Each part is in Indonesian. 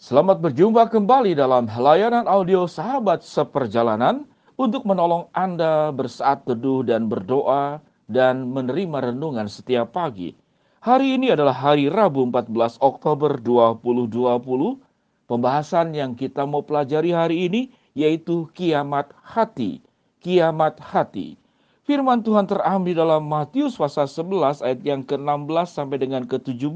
Selamat berjumpa kembali dalam layanan audio Sahabat Seperjalanan untuk menolong Anda bersaat teduh dan berdoa dan menerima renungan setiap pagi. Hari ini adalah hari Rabu 14 Oktober 2020. Pembahasan yang kita mau pelajari hari ini yaitu kiamat hati. Kiamat hati. Firman Tuhan terambil dalam Matius pasal 11 ayat yang ke-16 sampai dengan ke-17.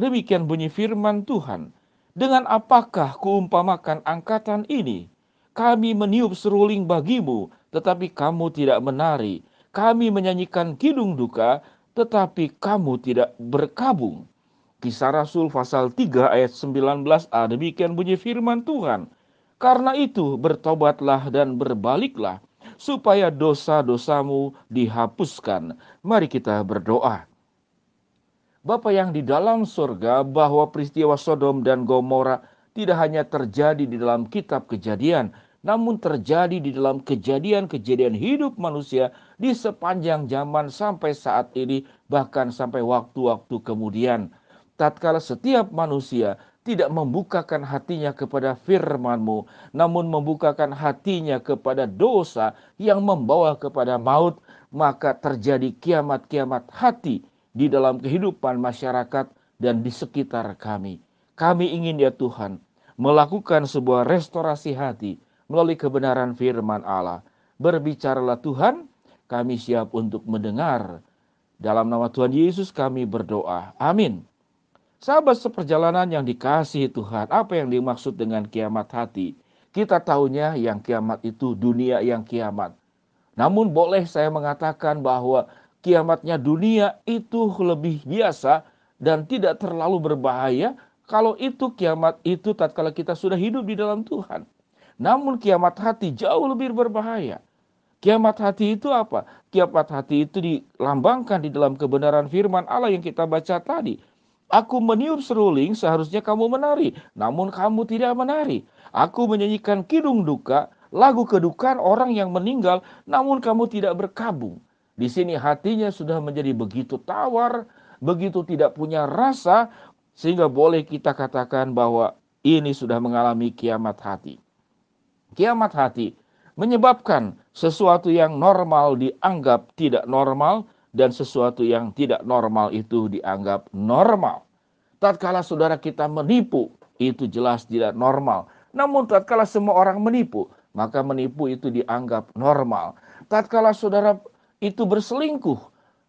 Demikian bunyi firman Tuhan. Dengan apakah kuumpamakan angkatan ini? Kami meniup seruling bagimu, tetapi kamu tidak menari. Kami menyanyikan kidung duka, tetapi kamu tidak berkabung. Kisah Rasul pasal 3 ayat 19a ah, demikian bunyi firman Tuhan. Karena itu bertobatlah dan berbaliklah supaya dosa-dosamu dihapuskan. Mari kita berdoa. Bapa yang di dalam surga bahwa peristiwa Sodom dan Gomora tidak hanya terjadi di dalam kitab kejadian, namun terjadi di dalam kejadian-kejadian hidup manusia di sepanjang zaman sampai saat ini, bahkan sampai waktu-waktu kemudian. Tatkala setiap manusia tidak membukakan hatinya kepada FirmanMu, namun membukakan hatinya kepada dosa yang membawa kepada maut, maka terjadi kiamat-kiamat hati di dalam kehidupan masyarakat dan di sekitar kami. Kami ingin ya Tuhan melakukan sebuah restorasi hati melalui kebenaran firman Allah. Berbicaralah Tuhan, kami siap untuk mendengar. Dalam nama Tuhan Yesus kami berdoa. Amin. Sahabat seperjalanan yang dikasihi Tuhan, apa yang dimaksud dengan kiamat hati? Kita tahunya yang kiamat itu dunia yang kiamat. Namun boleh saya mengatakan bahwa kiamatnya dunia itu lebih biasa dan tidak terlalu berbahaya kalau itu kiamat itu tatkala kita sudah hidup di dalam Tuhan. Namun kiamat hati jauh lebih berbahaya. Kiamat hati itu apa? Kiamat hati itu dilambangkan di dalam kebenaran firman Allah yang kita baca tadi. Aku meniup seruling, seharusnya kamu menari, namun kamu tidak menari. Aku menyanyikan kidung duka, lagu kedukaan orang yang meninggal, namun kamu tidak berkabung. Di sini hatinya sudah menjadi begitu tawar, begitu tidak punya rasa, sehingga boleh kita katakan bahwa ini sudah mengalami kiamat hati. Kiamat hati menyebabkan sesuatu yang normal dianggap tidak normal dan sesuatu yang tidak normal itu dianggap normal. Tatkala saudara kita menipu, itu jelas tidak normal. Namun tatkala semua orang menipu, maka menipu itu dianggap normal. Tatkala saudara itu berselingkuh,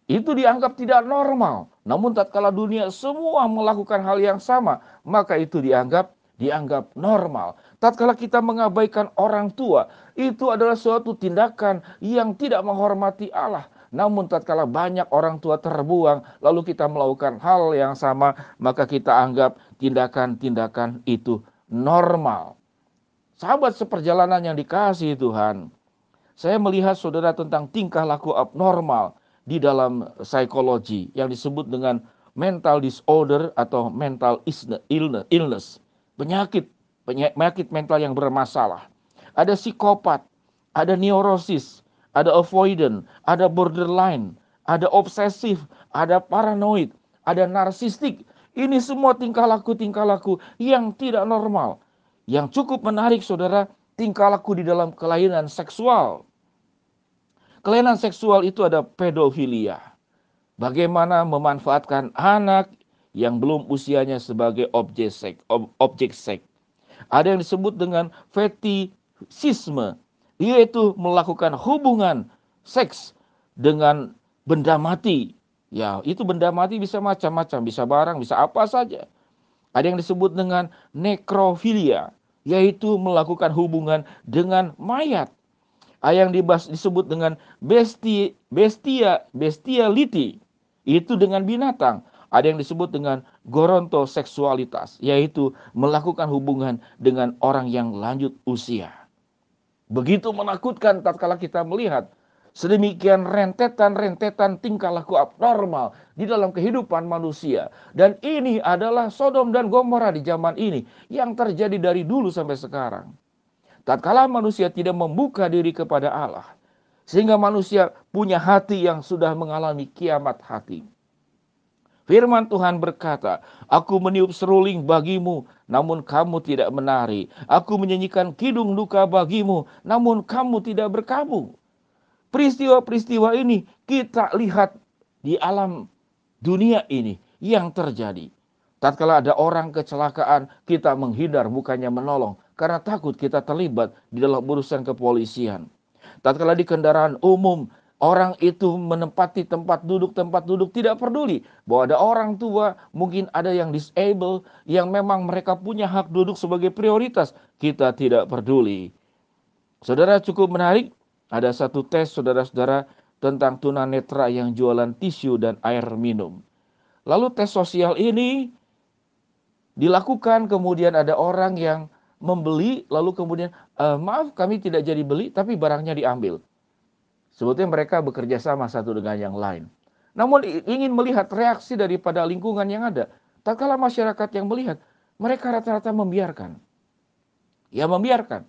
itu dianggap tidak normal. Namun tatkala dunia semua melakukan hal yang sama, maka itu dianggap dianggap normal. Tatkala kita mengabaikan orang tua, itu adalah suatu tindakan yang tidak menghormati Allah. Namun tatkala banyak orang tua terbuang, lalu kita melakukan hal yang sama, maka kita anggap tindakan-tindakan itu normal. Sahabat seperjalanan yang dikasihi Tuhan, saya melihat saudara tentang tingkah laku abnormal di dalam psikologi yang disebut dengan mental disorder atau mental illness, penyakit penyakit mental yang bermasalah. Ada psikopat, ada neurosis, ada avoidant, ada borderline, ada obsesif, ada paranoid, ada narsistik. Ini semua tingkah laku tingkah laku yang tidak normal. Yang cukup menarik saudara, tingkah laku di dalam kelainan seksual. Kelainan seksual itu ada pedofilia. Bagaimana memanfaatkan anak yang belum usianya sebagai objek seks, ob, objek seks. Ada yang disebut dengan fetisisme, yaitu melakukan hubungan seks dengan benda mati. Ya, itu benda mati bisa macam-macam, bisa barang, bisa apa saja. Ada yang disebut dengan nekrofilia, yaitu melakukan hubungan dengan mayat. Yang disebut dengan besti, bestia, bestiality, itu dengan binatang. Ada yang disebut dengan goronto seksualitas, yaitu melakukan hubungan dengan orang yang lanjut usia. Begitu menakutkan tatkala kita melihat Sedemikian rentetan-rentetan tingkah laku abnormal di dalam kehidupan manusia. Dan ini adalah Sodom dan Gomora di zaman ini yang terjadi dari dulu sampai sekarang. Tatkala manusia tidak membuka diri kepada Allah, sehingga manusia punya hati yang sudah mengalami kiamat hati. Firman Tuhan berkata, Aku meniup seruling bagimu, namun kamu tidak menari. Aku menyanyikan kidung duka bagimu, namun kamu tidak berkabung. Peristiwa-peristiwa ini kita lihat di alam dunia ini yang terjadi. Tatkala ada orang kecelakaan, kita menghindar bukannya menolong karena takut kita terlibat di dalam urusan kepolisian. Tatkala di kendaraan umum, orang itu menempati tempat duduk tempat duduk tidak peduli bahwa ada orang tua, mungkin ada yang disable yang memang mereka punya hak duduk sebagai prioritas, kita tidak peduli. Saudara cukup menarik ada satu tes saudara-saudara tentang tunanetra yang jualan tisu dan air minum. Lalu tes sosial ini dilakukan kemudian ada orang yang membeli lalu kemudian e, maaf kami tidak jadi beli tapi barangnya diambil. Sebetulnya mereka bekerja sama satu dengan yang lain. Namun ingin melihat reaksi daripada lingkungan yang ada. Tak kalah masyarakat yang melihat, mereka rata-rata membiarkan. Ya membiarkan.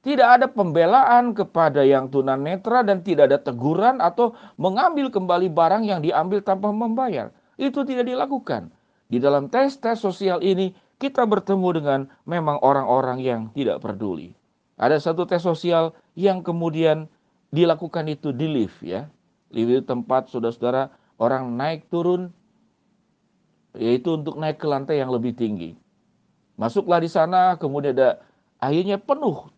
Tidak ada pembelaan kepada yang tunanetra dan tidak ada teguran atau mengambil kembali barang yang diambil tanpa membayar. Itu tidak dilakukan. Di dalam tes-tes sosial ini kita bertemu dengan memang orang-orang yang tidak peduli. Ada satu tes sosial yang kemudian dilakukan itu di lift ya. Lift itu tempat saudara-saudara orang naik turun yaitu untuk naik ke lantai yang lebih tinggi. Masuklah di sana kemudian ada akhirnya penuh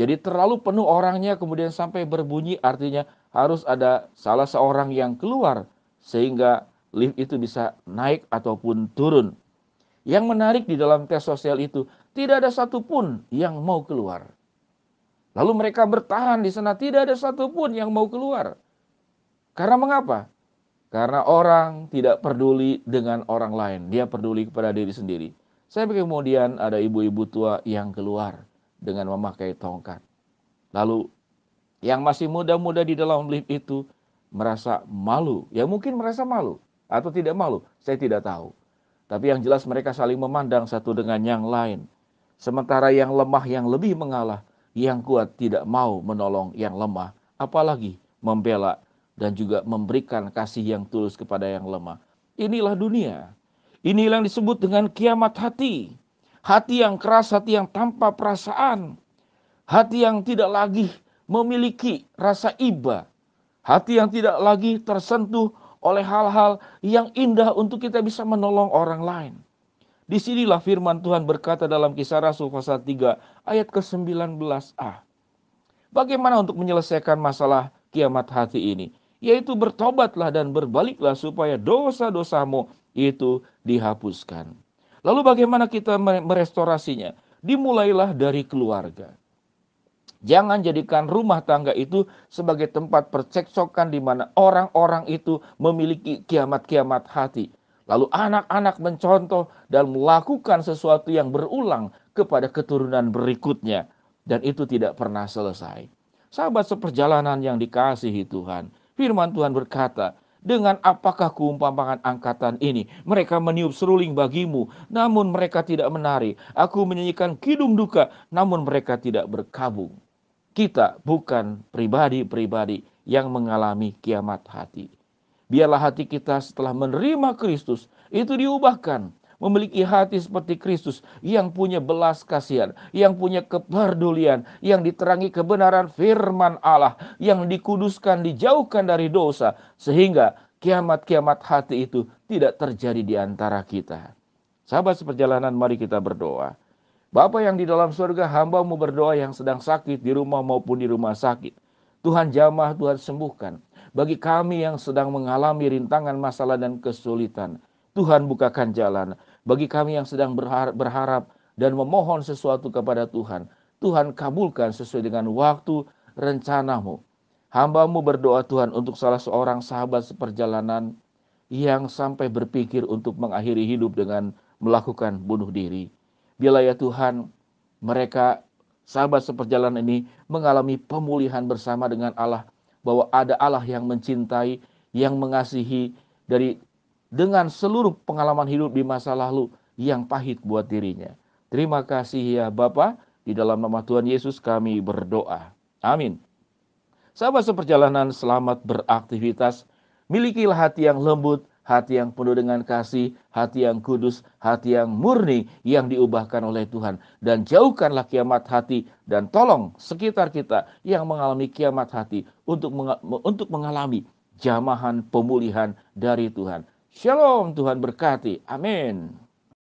jadi terlalu penuh orangnya kemudian sampai berbunyi artinya harus ada salah seorang yang keluar sehingga lift itu bisa naik ataupun turun. Yang menarik di dalam tes sosial itu tidak ada satupun yang mau keluar. Lalu mereka bertahan di sana tidak ada satupun yang mau keluar. Karena mengapa? Karena orang tidak peduli dengan orang lain, dia peduli kepada diri sendiri. Saya kemudian ada ibu-ibu tua yang keluar dengan memakai tongkat. Lalu yang masih muda-muda di dalam lift itu merasa malu, ya mungkin merasa malu atau tidak malu, saya tidak tahu. Tapi yang jelas mereka saling memandang satu dengan yang lain. Sementara yang lemah yang lebih mengalah, yang kuat tidak mau menolong yang lemah, apalagi membela dan juga memberikan kasih yang tulus kepada yang lemah. Inilah dunia. Inilah yang disebut dengan kiamat hati hati yang keras, hati yang tanpa perasaan, hati yang tidak lagi memiliki rasa iba, hati yang tidak lagi tersentuh oleh hal-hal yang indah untuk kita bisa menolong orang lain. Disinilah firman Tuhan berkata dalam kisah Rasul pasal 3 ayat ke-19a. Bagaimana untuk menyelesaikan masalah kiamat hati ini? Yaitu bertobatlah dan berbaliklah supaya dosa-dosamu itu dihapuskan. Lalu bagaimana kita merestorasinya? Dimulailah dari keluarga. Jangan jadikan rumah tangga itu sebagai tempat percekcokan di mana orang-orang itu memiliki kiamat-kiamat hati. Lalu anak-anak mencontoh dan melakukan sesuatu yang berulang kepada keturunan berikutnya. Dan itu tidak pernah selesai. Sahabat seperjalanan yang dikasihi Tuhan. Firman Tuhan berkata, dengan apakah kuumpamakan angkatan ini? Mereka meniup seruling bagimu, namun mereka tidak menari. Aku menyanyikan kidung duka, namun mereka tidak berkabung. Kita bukan pribadi-pribadi yang mengalami kiamat hati. Biarlah hati kita setelah menerima Kristus itu diubahkan memiliki hati seperti Kristus yang punya belas kasihan, yang punya kepedulian, yang diterangi kebenaran firman Allah, yang dikuduskan, dijauhkan dari dosa, sehingga kiamat-kiamat hati itu tidak terjadi di antara kita. Sahabat seperjalanan, mari kita berdoa. Bapa yang di dalam surga, hambamu berdoa yang sedang sakit di rumah maupun di rumah sakit. Tuhan jamah, Tuhan sembuhkan. Bagi kami yang sedang mengalami rintangan masalah dan kesulitan, Tuhan bukakan jalan. Bagi kami yang sedang berharap dan memohon sesuatu kepada Tuhan, Tuhan kabulkan sesuai dengan waktu rencanamu. Hambamu berdoa Tuhan untuk salah seorang sahabat seperjalanan yang sampai berpikir untuk mengakhiri hidup dengan melakukan bunuh diri. Bila ya Tuhan, mereka sahabat seperjalanan ini mengalami pemulihan bersama dengan Allah bahwa ada Allah yang mencintai, yang mengasihi dari dengan seluruh pengalaman hidup di masa lalu yang pahit buat dirinya. Terima kasih ya Bapa, di dalam nama Tuhan Yesus kami berdoa. Amin. Sahabat seperjalanan selamat beraktivitas, milikilah hati yang lembut, hati yang penuh dengan kasih, hati yang kudus, hati yang murni yang diubahkan oleh Tuhan. Dan jauhkanlah kiamat hati dan tolong sekitar kita yang mengalami kiamat hati untuk mengalami jamahan pemulihan dari Tuhan. Shalom Tuhan berkati. Amin.